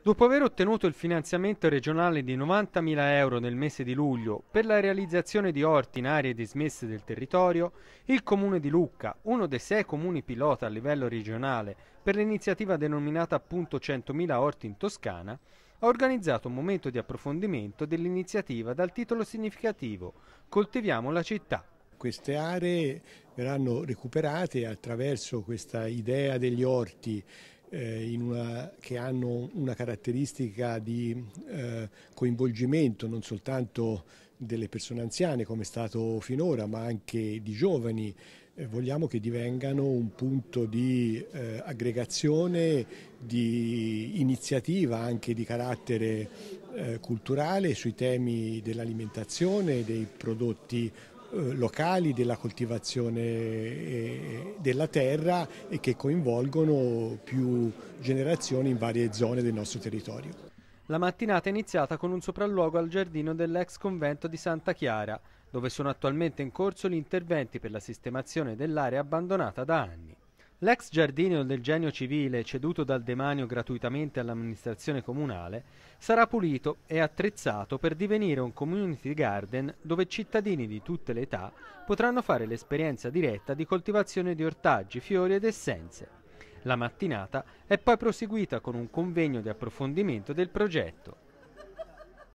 Dopo aver ottenuto il finanziamento regionale di 90.000 euro nel mese di luglio per la realizzazione di orti in aree dismesse del territorio, il Comune di Lucca, uno dei sei comuni pilota a livello regionale per l'iniziativa denominata appunto 100.000 orti in Toscana, ha organizzato un momento di approfondimento dell'iniziativa dal titolo significativo Coltiviamo la città. Queste aree verranno recuperate attraverso questa idea degli orti eh, una, che hanno una caratteristica di eh, coinvolgimento non soltanto delle persone anziane come è stato finora ma anche di giovani eh, vogliamo che divengano un punto di eh, aggregazione di iniziativa anche di carattere eh, culturale sui temi dell'alimentazione dei prodotti eh, locali della coltivazione eh, della terra e che coinvolgono più generazioni in varie zone del nostro territorio. La mattinata è iniziata con un sopralluogo al giardino dell'ex convento di Santa Chiara, dove sono attualmente in corso gli interventi per la sistemazione dell'area abbandonata da anni. L'ex giardino del genio civile, ceduto dal demanio gratuitamente all'amministrazione comunale, sarà pulito e attrezzato per divenire un community garden dove cittadini di tutte le età potranno fare l'esperienza diretta di coltivazione di ortaggi, fiori ed essenze. La mattinata è poi proseguita con un convegno di approfondimento del progetto.